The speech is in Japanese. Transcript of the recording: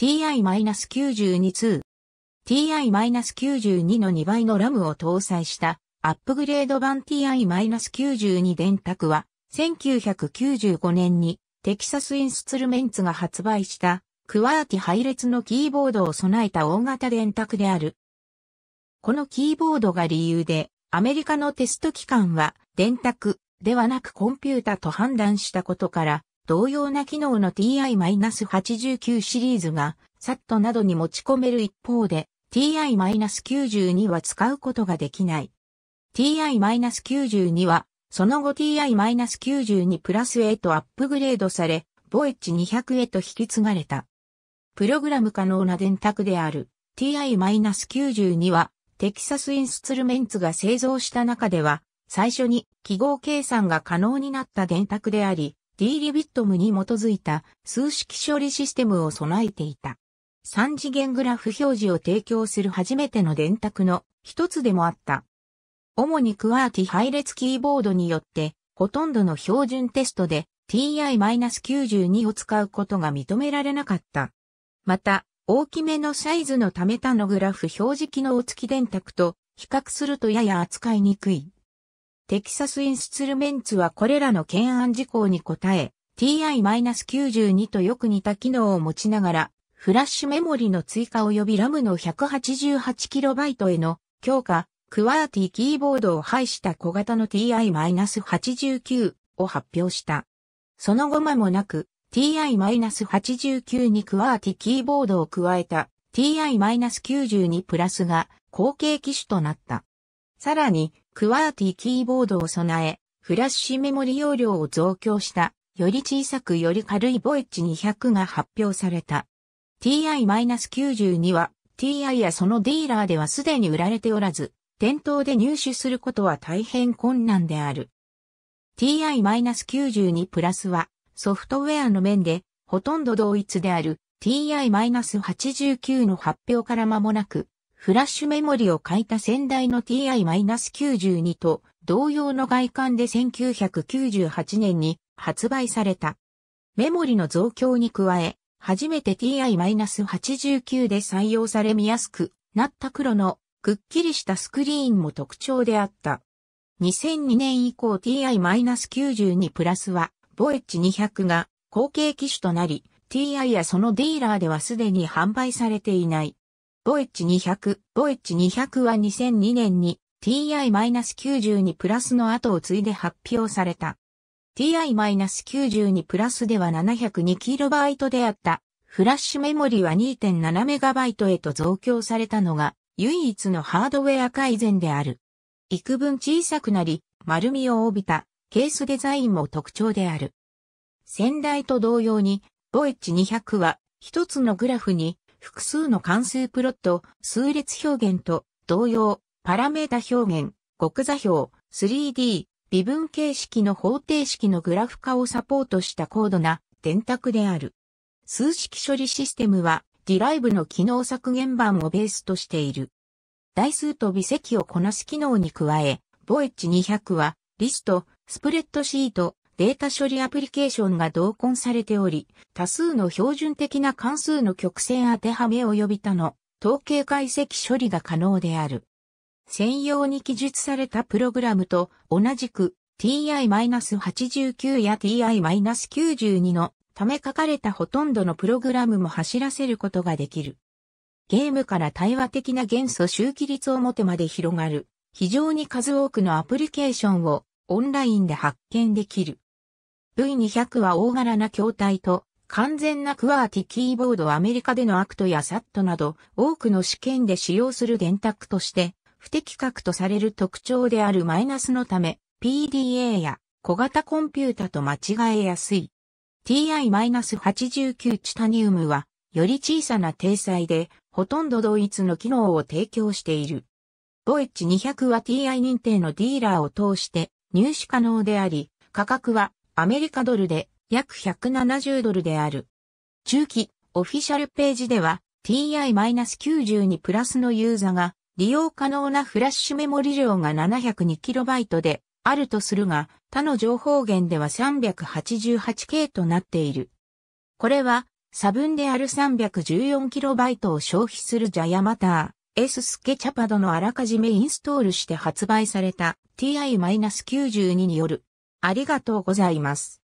TI-92 TI-92 の2倍のラムを搭載したアップグレード版 TI-92 電卓は1995年にテキサスインスツルメンツが発売したクワーティ配列のキーボードを備えた大型電卓である。このキーボードが理由でアメリカのテスト機関は電卓ではなくコンピュータと判断したことから同様な機能の TI-89 シリーズが SAT などに持ち込める一方で TI-92 は使うことができない。TI-92 はその後 TI-92 プラスへとアップグレードされ、ボエッジ200へと引き継がれた。プログラム可能な電卓である TI-92 はテキサスインスツルメンツが製造した中では最初に記号計算が可能になった電卓であり、D リビットムに基づいた数式処理システムを備えていた。3次元グラフ表示を提供する初めての電卓の一つでもあった。主にクワーティ配列キーボードによって、ほとんどの標準テストで TI-92 を使うことが認められなかった。また、大きめのサイズのためたのグラフ表示機能付き電卓と比較するとやや扱いにくい。テキサスインスツルメンツはこれらの懸案事項に応え、TI-92 とよく似た機能を持ちながら、フラッシュメモリの追加及びラムの 188KB への強化、クワーティキーボードを配した小型の TI-89 を発表した。その後間もなく TI-89 にクワーティキーボードを加えた TI-92 プラスが後継機種となった。さらにクワーティキーボードを備え、フラッシュメモリ容量を増強した、より小さくより軽いボエッジ200が発表された。TI-92 は TI やそのディーラーではすでに売られておらず、店頭で入手することは大変困難である。TI-92 プラスはソフトウェアの面でほとんど同一である TI-89 の発表から間もなくフラッシュメモリを書いた先代の TI-92 と同様の外観で1998年に発売された。メモリの増強に加え、初めて TI-89 で採用され見やすくなった黒のくっきりしたスクリーンも特徴であった。2002年以降 TI-92 プラスはボエッジ200が後継機種となり TI やそのディーラーではすでに販売されていない。ボエッチ200、ボエッチ200は2002年に TI-92 プラスの後を継いで発表された。TI-92 プラスでは 702KB であったフラッシュメモリは 2.7MB へと増強されたのが唯一のハードウェア改善である。幾分小さくなり、丸みを帯びたケースデザインも特徴である。先代と同様に、ボエッチ200は一つのグラフに複数の関数プロット、数列表現と同様、パラメータ表現、極座標、3D、微分形式の方程式のグラフ化をサポートした高度な電卓である。数式処理システムは、ディライブの機能削減版をベースとしている。台数と微積をこなす機能に加え、ボエッジ200は、リスト、スプレッドシート、データ処理アプリケーションが同梱されており、多数の標準的な関数の曲線当てはめ及びたの統計解析処理が可能である。専用に記述されたプログラムと同じく ti-89 や ti-92 のため書かれたほとんどのプログラムも走らせることができる。ゲームから対話的な元素周期率をもてまで広がる、非常に数多くのアプリケーションをオンラインで発見できる。V200 は大柄な筐体と完全なクワーティキーボードアメリカでのアクトやサットなど多くの試験で使用する電卓として不適格とされる特徴であるマイナスのため PDA や小型コンピュータと間違えやすい。TI-89 チタニウムはより小さな体裁でほとんど同一の機能を提供している。5H200 は TI 認定のディーラーを通して入手可能であり、価格はアメリカドルで約170ドルである。中期オフィシャルページでは TI-92 プラスのユーザが利用可能なフラッシュメモリ量が 702KB であるとするが、他の情報源では 388K となっている。これは差分である 314KB を消費するジャヤマター S スケチャパドのあらかじめインストールして発売された TI-92 によるありがとうございます。